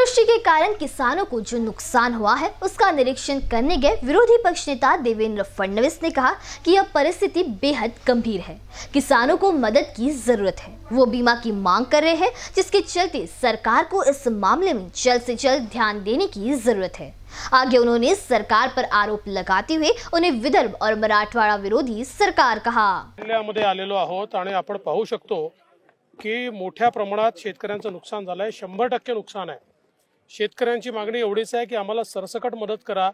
अतिवृष्टि के कारण किसानों को जो नुकसान हुआ है उसका निरीक्षण करने गए विरोधी पक्ष नेता देवेंद्र फडणवीस ने कहा कि यह परिस्थिति बेहद गंभीर है किसानों को मदद की जरूरत है वो बीमा की मांग कर रहे हैं जिसके चलते सरकार को इस मामले में जल्द से जल्द ध्यान देने की जरूरत है आगे उन्होंने सरकार पर आरोप लगाते हुए उन्हें विदर्भ और मराठवाडा विरोधी सरकार कहा आलेलो की मोठ्या प्रमाणात शेतकऱ्यांचं नुकसान झालंय शंभर टक्के नुकसान आहे शेतकऱ्यांची मागणी एवढीच आहे की आम्हाला सरसकट मदत करा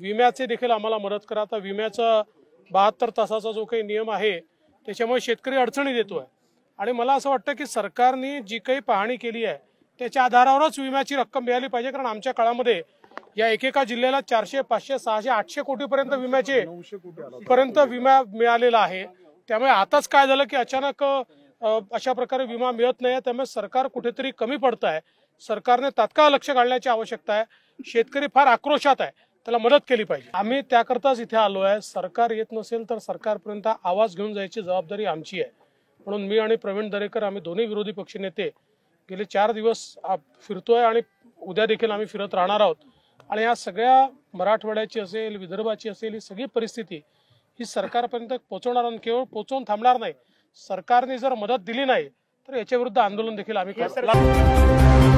विम्याचे देखील आम्हाला मदत करा आता विम्याचा बहात्तर तासाचा जो काही नियम आहे त्याच्यामुळे शेतकरी अडचणी देतोय आणि मला असं वाटतं की सरकारने जी काही पाहणी केली आहे त्याच्या आधारावरच विम्याची रक्कम मिळाली पाहिजे कारण आमच्या काळामध्ये या एकेका जिल्ह्याला चारशे पाचशे सहाशे आठशे कोटीपर्यंत विम्याचे पर्यंत विमा मिळालेला आहे त्यामुळे आताच काय झालं की अचानक अशा प्रकारे विमा मिळत नाही त्यामुळे सरकार कुठेतरी कमी पडत आहे सरकारने तात्काळ लक्ष घालण्याची आवश्यकता आहे शेतकरी फार आक्रोशात आहे त्याला मदत केली पाहिजे आम्ही त्याकरताच इथे आलो आहे सरकार येत नसेल तर सरकारपर्यंत आवाज घेऊन जायची जबाबदारी आमची आहे म्हणून मी आणि प्रवीण दरेकर आम्ही दोन्ही विरोधी पक्ष नेते गेले चार दिवस फिरतोय आणि उद्या देखील आम्ही फिरत राहणार आहोत आणि या सगळ्या मराठवाड्याची असेल विदर्भाची असेल ही सगळी परिस्थिती ही सरकारपर्यंत पोहोचवणार आणि केवळ पोहोचवून थांबणार नाही सरकारने जर मदत दिली नाही तर याच्याविरुद्ध आंदोलन देखील आम्ही